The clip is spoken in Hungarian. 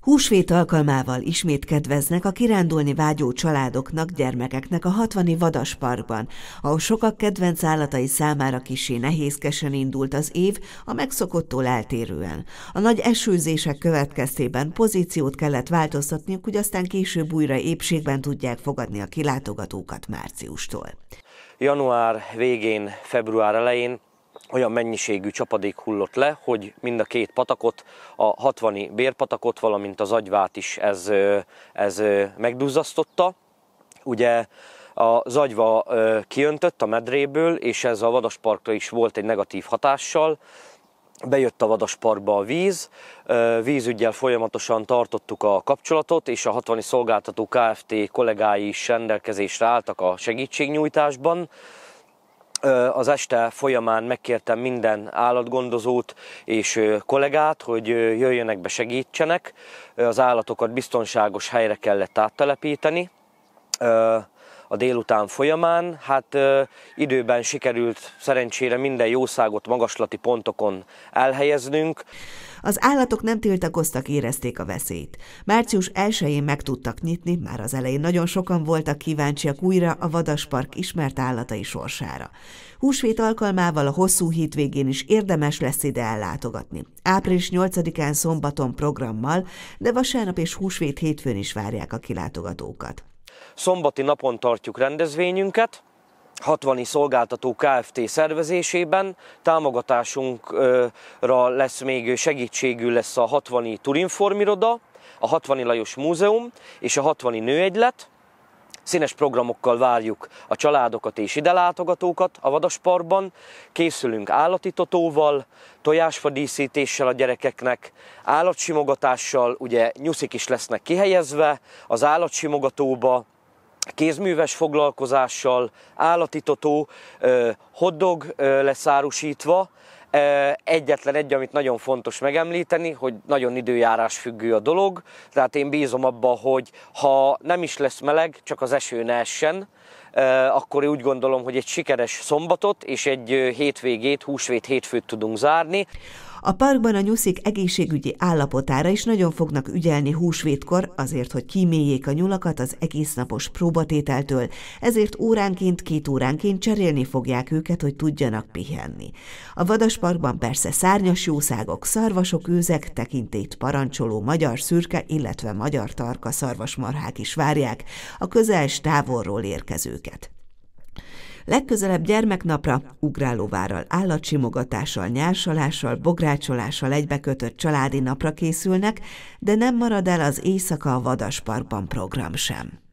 Húsvét alkalmával ismét kedveznek a kirándulni vágyó családoknak, gyermekeknek a 60 vadasparkban, ahol sokak kedvenc állatai számára kisé nehézkesen indult az év, a megszokottól eltérően. A nagy esőzések következtében pozíciót kellett változtatniuk, hogy aztán később újra épségben tudják fogadni a kilátogatókat márciustól. Január végén, február elején olyan mennyiségű csapadék hullott le, hogy mind a két patakot, a 60 bérpatakot, valamint az agyvát is ez, ez megduzzasztotta. Ugye a zagyva kiöntött a medréből, és ez a vadasparkra is volt egy negatív hatással. Bejött a vadasparkba a víz, vízügyel folyamatosan tartottuk a kapcsolatot, és a 60 szolgáltató Kft. kollégái is rendelkezésre álltak a segítségnyújtásban az este folyamán megkértem minden állatgondozót és kollégát, hogy jöjjenek be segítsenek. Az állatokat biztonságos helyre kellett áttelepíteni a délután folyamán. Hát időben sikerült szerencsére minden jószágot magaslati pontokon elhelyeznünk. Az állatok nem tiltakoztak, érezték a veszélyt. Március 1-én meg tudtak nyitni, már az elején nagyon sokan voltak kíváncsiak újra a vadaspark ismert állatai sorsára. Húsvét alkalmával a hosszú hétvégén is érdemes lesz ide ellátogatni. Április 8-án szombaton programmal, de vasárnap és húsvét hétfőn is várják a kilátogatókat. Szombati napon tartjuk rendezvényünket, 60 szolgáltató Kft. szervezésében. Támogatásunkra lesz még segítségül lesz a 60 i Turinformiroda, a 60 i Lajos Múzeum és a 60 i Nőegylet, Színes programokkal várjuk a családokat és ide látogatókat a vadasparban. Készülünk állatitatóval, tojásfadíszítéssel a gyerekeknek, állatsimogatással, ugye nyuszik is lesznek kihelyezve az állatsimogatóba, kézműves foglalkozással, állatítató, hoddog lesz árusítva, Egyetlen egy, amit nagyon fontos megemlíteni, hogy nagyon időjárás függő a dolog, tehát én bízom abba, hogy ha nem is lesz meleg, csak az eső ne essen, akkor úgy gondolom, hogy egy sikeres szombatot és egy hétvégét, húsvét hétfőt tudunk zárni. A parkban a nyuszik egészségügyi állapotára is nagyon fognak ügyelni húsvétkor, azért, hogy kíméljék a nyulakat az egésznapos próbatételtől, ezért óránként, két óránként cserélni fogják őket, hogy tudjanak pihenni. A vadasparkban persze szárnyas jószágok, szarvasok, őzek, tekintét parancsoló magyar szürke, illetve magyar tarka szarvasmarhák is várják a közel távolról érkezőket. Legközelebb gyermeknapra ugrálóvárral, állatsimogatással, nyársalással, bográcsolással egybekötött családi napra készülnek, de nem marad el az Éjszaka a Vadasparkban program sem.